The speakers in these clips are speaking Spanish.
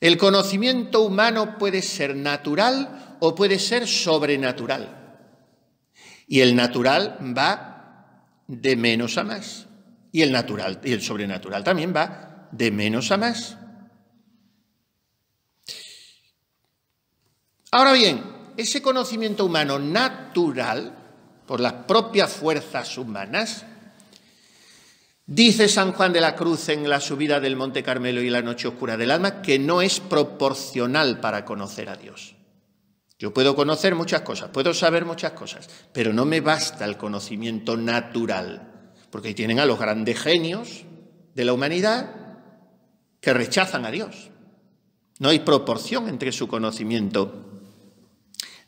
El conocimiento humano puede ser natural o puede ser sobrenatural. Y el natural va de menos a más. Y el natural y el sobrenatural también va de menos a más. Ahora bien, ese conocimiento humano natural, por las propias fuerzas humanas, Dice San Juan de la Cruz en la subida del Monte Carmelo y la noche oscura del alma que no es proporcional para conocer a Dios. Yo puedo conocer muchas cosas, puedo saber muchas cosas, pero no me basta el conocimiento natural, porque tienen a los grandes genios de la humanidad que rechazan a Dios. No hay proporción entre su conocimiento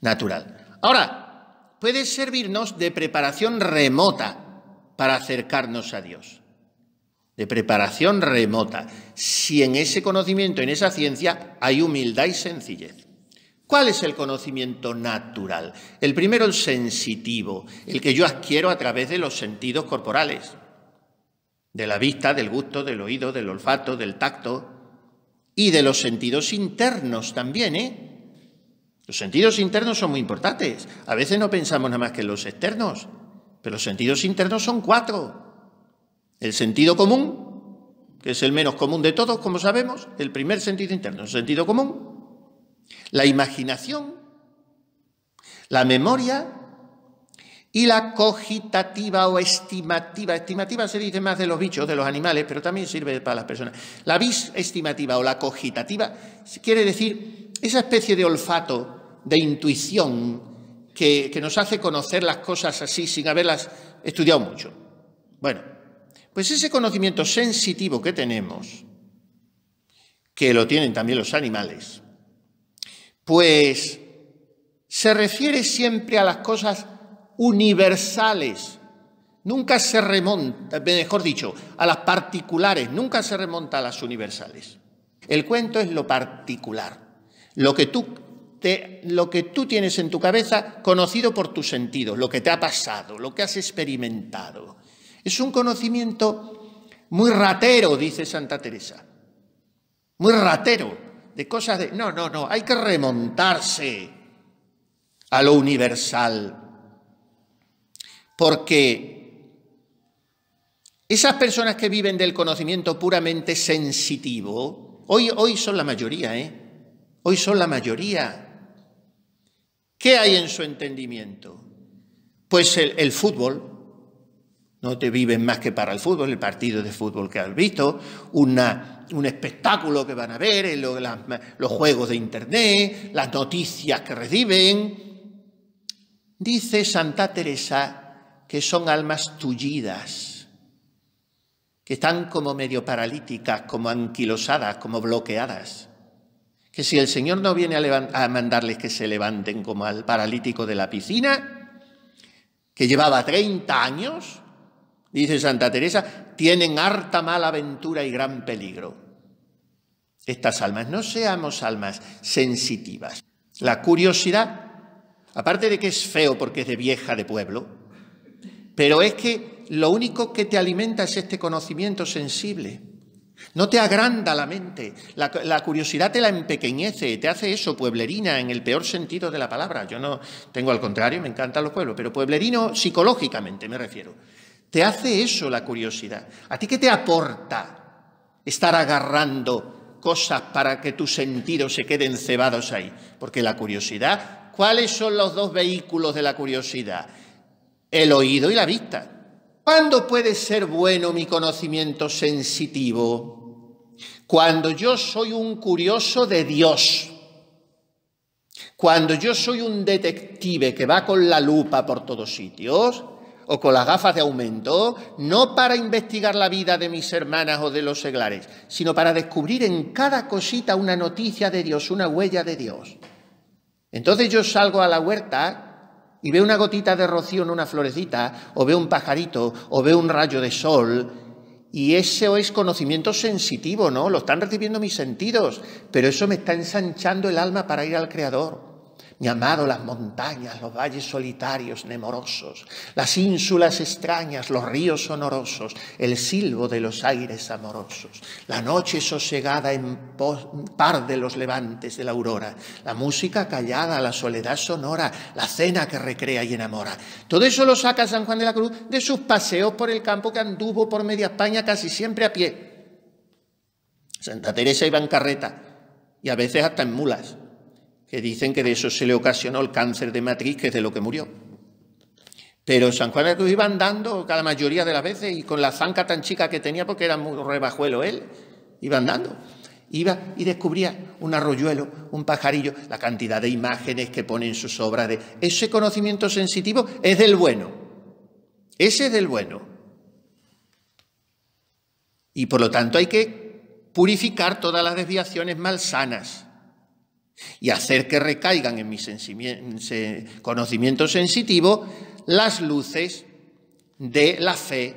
natural. Ahora, puede servirnos de preparación remota para acercarnos a Dios de preparación remota, si en ese conocimiento, en esa ciencia, hay humildad y sencillez. ¿Cuál es el conocimiento natural? El primero, el sensitivo, el que yo adquiero a través de los sentidos corporales, de la vista, del gusto, del oído, del olfato, del tacto y de los sentidos internos también, ¿eh? Los sentidos internos son muy importantes. A veces no pensamos nada más que en los externos, pero los sentidos internos son cuatro. El sentido común, que es el menos común de todos, como sabemos, el primer sentido interno, el sentido común. La imaginación, la memoria y la cogitativa o estimativa. Estimativa se dice más de los bichos, de los animales, pero también sirve para las personas. La vis estimativa o la cogitativa quiere decir esa especie de olfato, de intuición, que, que nos hace conocer las cosas así sin haberlas estudiado mucho. Bueno, pues ese conocimiento sensitivo que tenemos, que lo tienen también los animales, pues se refiere siempre a las cosas universales, nunca se remonta, mejor dicho, a las particulares, nunca se remonta a las universales. El cuento es lo particular, lo que tú te, lo que tú tienes en tu cabeza conocido por tus sentidos, lo que te ha pasado, lo que has experimentado. Es un conocimiento muy ratero, dice Santa Teresa. Muy ratero, de cosas de... No, no, no, hay que remontarse a lo universal. Porque esas personas que viven del conocimiento puramente sensitivo, hoy, hoy son la mayoría, ¿eh? Hoy son la mayoría. ¿Qué hay en su entendimiento? Pues el, el fútbol, no te viven más que para el fútbol, el partido de fútbol que has visto, un espectáculo que van a ver, en eh, los juegos de internet, las noticias que reciben. Dice Santa Teresa que son almas tullidas, que están como medio paralíticas, como anquilosadas, como bloqueadas. Que si el Señor no viene a, a mandarles que se levanten como al paralítico de la piscina, que llevaba 30 años, dice Santa Teresa, tienen harta mala aventura y gran peligro. Estas almas, no seamos almas sensitivas. La curiosidad, aparte de que es feo porque es de vieja de pueblo, pero es que lo único que te alimenta es este conocimiento sensible. No te agranda la mente, la, curiosidad te la empequeñece, te hace eso, pueblerina, en el peor sentido de la palabra. Yo no tengo al contrario, me encantan los pueblos, pero pueblerino psicológicamente me refiero. Te hace eso la curiosidad. ¿A ti qué te aporta estar agarrando cosas para que tus sentidos se queden cebados ahí? Porque la curiosidad, ¿cuáles son los dos vehículos de la curiosidad? El oído y la vista. ¿Cuándo puede ser bueno mi conocimiento sensitivo? Cuando yo soy un curioso de Dios. Cuando yo soy un detective que va con la lupa por todos sitios o con las gafas de aumento, no para investigar la vida de mis hermanas o de los seglares, sino para descubrir en cada cosita una noticia de Dios, una huella de Dios. Entonces yo salgo a la huerta y veo una gotita de rocío en una florecita, o veo un pajarito, o veo un rayo de sol, y eso es conocimiento sensitivo, ¿no? Lo están recibiendo mis sentidos, pero eso me está ensanchando el alma para ir al Creador. Mi amado, las montañas, los valles solitarios, nemorosos, las ínsulas extrañas, los ríos sonorosos, el silbo de los aires amorosos, la noche sosegada en par de los levantes de la aurora, la música callada, la soledad sonora, la cena que recrea y enamora. Todo eso lo saca San Juan de la Cruz de sus paseos por el campo que anduvo por media España casi siempre a pie. Santa Teresa iba en carreta y a veces hasta en mulas que dicen que de eso se le ocasionó el cáncer de matriz, que es de lo que murió. Pero San Juan de Cruz iba andando la mayoría de las veces y con la zanca tan chica que tenía, porque era muy rebajuelo él, iba andando. Iba y descubría un arroyuelo, un pajarillo, la cantidad de imágenes que pone en sus obras. De... Ese conocimiento sensitivo es del bueno. Ese es del bueno. Y por lo tanto hay que purificar todas las desviaciones malsanas y hacer que recaigan en mi conocimiento sensitivo las luces de la fe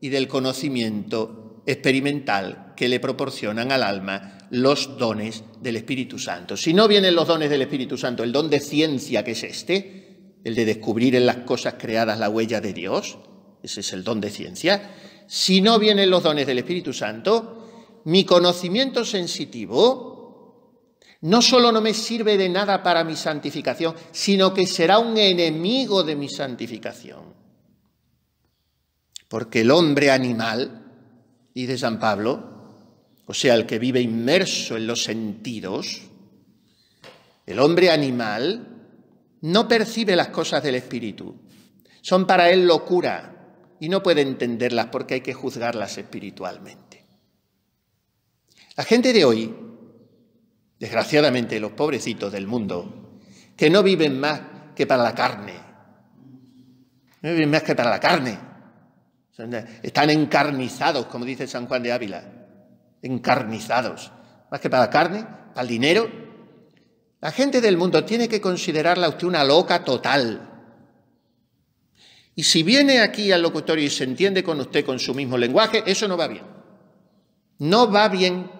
y del conocimiento experimental que le proporcionan al alma los dones del Espíritu Santo. Si no vienen los dones del Espíritu Santo, el don de ciencia que es este, el de descubrir en las cosas creadas la huella de Dios, ese es el don de ciencia, si no vienen los dones del Espíritu Santo, mi conocimiento sensitivo, no solo no me sirve de nada para mi santificación, sino que será un enemigo de mi santificación. Porque el hombre animal, dice San Pablo, o sea, el que vive inmerso en los sentidos, el hombre animal no percibe las cosas del espíritu. Son para él locura y no puede entenderlas porque hay que juzgarlas espiritualmente. La gente de hoy desgraciadamente los pobrecitos del mundo, que no viven más que para la carne. No viven más que para la carne. Están encarnizados, como dice San Juan de Ávila. Encarnizados. Más que para la carne, para el dinero. La gente del mundo tiene que considerarla usted una loca total. Y si viene aquí al locutorio y se entiende con usted con su mismo lenguaje, eso no va bien. No va bien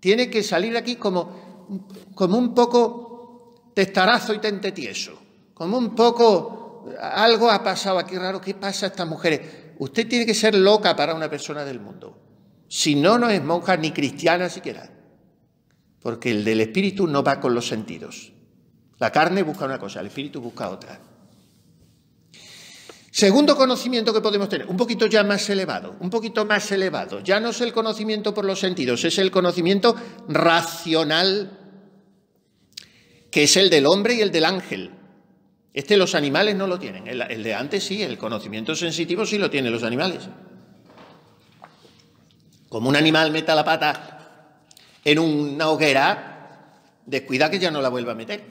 tiene que salir aquí como, como un poco testarazo y tentetieso, como un poco algo ha pasado aquí raro, ¿qué pasa a estas mujeres? Usted tiene que ser loca para una persona del mundo. Si no, no es monja ni cristiana siquiera. Porque el del espíritu no va con los sentidos. La carne busca una cosa, el espíritu busca otra. Segundo conocimiento que podemos tener, un poquito ya más elevado, un poquito más elevado, ya no es el conocimiento por los sentidos, es el conocimiento racional, que es el del hombre y el del ángel. Este los animales no lo tienen, el, de antes sí, el conocimiento sensitivo sí lo tienen los animales. Como un animal meta la pata en una hoguera, descuida que ya no la vuelva a meter,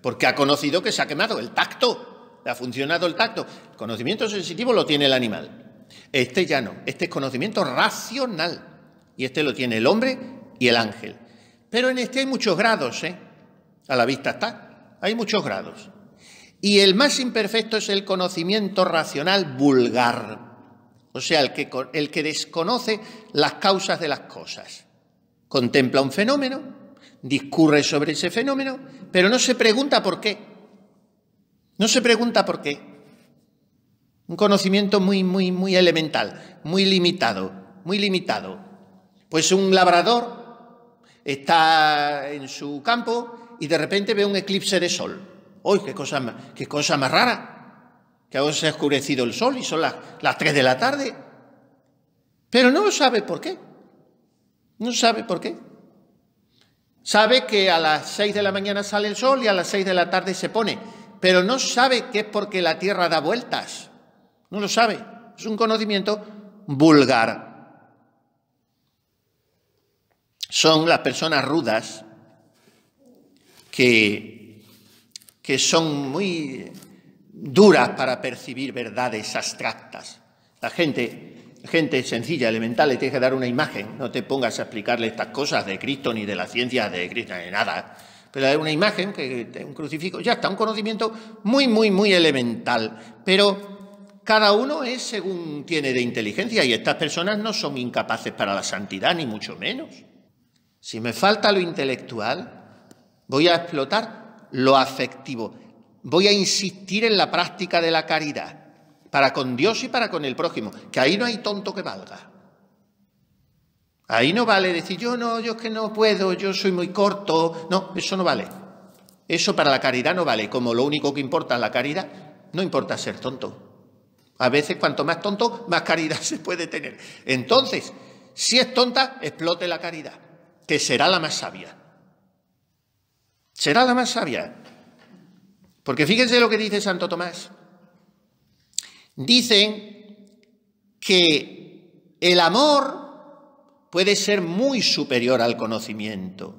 porque ha conocido que se ha quemado el tacto ha funcionado el tacto. conocimiento sensitivo lo tiene el animal. Este ya no. Este es conocimiento racional. Y este lo tiene el hombre y el ángel. Pero en este hay muchos grados, ¿eh? A la vista está. Hay muchos grados. Y el más imperfecto es el conocimiento racional vulgar. O sea, el que, el que desconoce las causas de las cosas. Contempla un fenómeno, discurre sobre ese fenómeno, pero no se pregunta por qué. No se pregunta por qué. Un conocimiento muy, muy, muy elemental, muy limitado, muy limitado. Pues un labrador está en su campo y de repente ve un eclipse de sol. ¡Uy, qué cosa, cosa más rara! Que aún se ha oscurecido el sol y son las, las 3 de la tarde. Pero no sabe por qué. No sabe por qué. Sabe que a las 6 de la mañana sale el sol y a las 6 de la tarde se pone pero no sabe que es porque la Tierra da vueltas. No lo sabe. Es un conocimiento vulgar. Son las personas rudas que, que son muy duras para percibir verdades abstractas. La gente, gente sencilla, elemental, le tienes que dar una imagen. No te pongas a explicarle estas cosas de Cristo ni de la ciencia de Cristo, ni de nada pero hay una imagen, que, un crucifijo, ya está, un conocimiento muy, muy, muy elemental. Pero cada uno es según tiene de inteligencia y estas personas no son incapaces para la santidad, ni mucho menos. Si me falta lo intelectual, voy a explotar lo afectivo, voy a insistir en la práctica de la caridad, para con Dios y para con el prójimo, que ahí no hay tonto que valga. Ahí no vale decir, yo no, yo es que no puedo, yo soy muy corto. No, eso no vale. Eso para la caridad no vale. Como lo único que importa es la caridad, no importa ser tonto. A veces, cuanto más tonto, más caridad se puede tener. Entonces, si es tonta, explote la caridad, que será la más sabia. Será la más sabia. Porque fíjense lo que dice Santo Tomás. Dicen que el amor puede ser muy superior al conocimiento,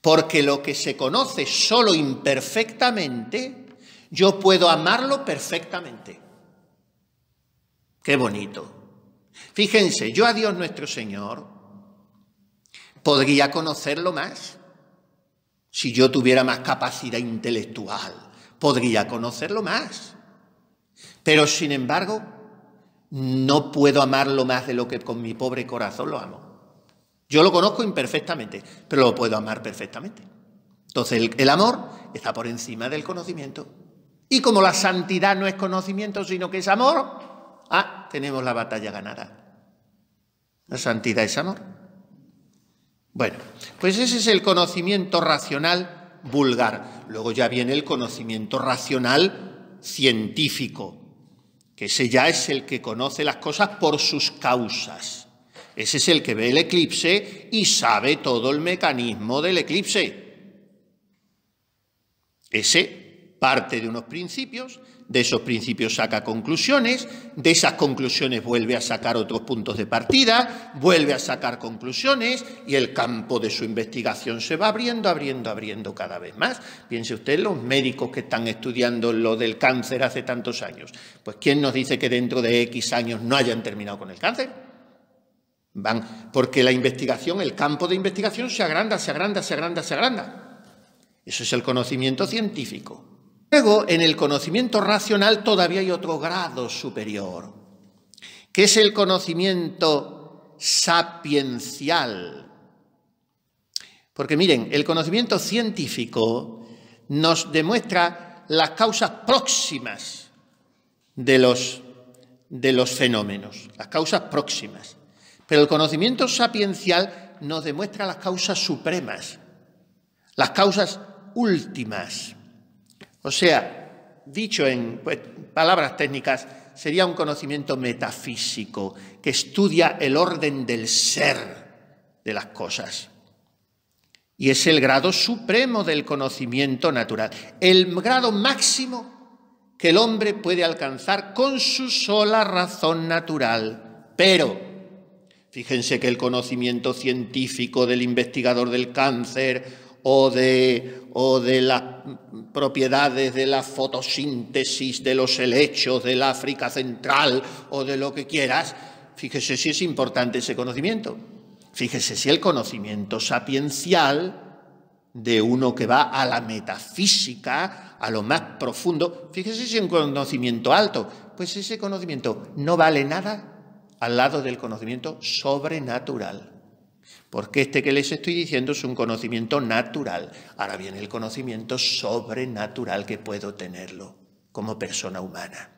porque lo que se conoce solo imperfectamente, yo puedo amarlo perfectamente. Qué bonito. Fíjense, yo a Dios nuestro Señor podría conocerlo más. Si yo tuviera más capacidad intelectual, podría conocerlo más. Pero sin embargo, no puedo amarlo más de lo que con mi pobre corazón lo amo. Yo lo conozco imperfectamente, pero lo puedo amar perfectamente. Entonces el, el, amor está por encima del conocimiento. Y como la santidad no es conocimiento, sino que es amor, ah, tenemos la batalla ganada. La santidad es amor. Bueno, pues ese es el conocimiento racional vulgar. Luego ya viene el conocimiento racional científico, que ese ya es el que conoce las cosas por sus causas. Ese es el que ve el eclipse y sabe todo el mecanismo del eclipse. Ese parte de unos principios, de esos principios saca conclusiones, de esas conclusiones vuelve a sacar otros puntos de partida, vuelve a sacar conclusiones y el campo de su investigación se va abriendo, abriendo, abriendo cada vez más. Piense usted los médicos que están estudiando lo del cáncer hace tantos años. Pues ¿quién nos dice que dentro de X años no hayan terminado con el cáncer? Van, porque la investigación, el campo de investigación se agranda, se agranda, se agranda, se agranda. Eso es el conocimiento científico. Luego, en el conocimiento racional todavía hay otro grado superior, que es el conocimiento sapiencial. Porque miren, el conocimiento científico nos demuestra las causas próximas de los, de los fenómenos, las causas próximas. Pero el conocimiento sapiencial nos demuestra las causas supremas, las causas últimas. O sea, dicho en pues, palabras técnicas, sería un conocimiento metafísico que estudia el orden del ser de las cosas. Y es el grado supremo del conocimiento natural, el grado máximo que el hombre puede alcanzar con su sola razón natural. Pero, fíjense que el conocimiento científico del investigador del cáncer o de, las propiedades de la fotosíntesis, de los helechos del África Central o de lo que quieras, fíjese si es importante ese conocimiento. Fíjese si el conocimiento sapiencial de uno que va a la metafísica, a lo más profundo, fíjese si es un conocimiento alto, pues ese conocimiento no vale nada al lado del conocimiento sobrenatural. Porque este que les estoy diciendo es un conocimiento natural. Ahora bien, el conocimiento sobrenatural que puedo tenerlo como persona humana.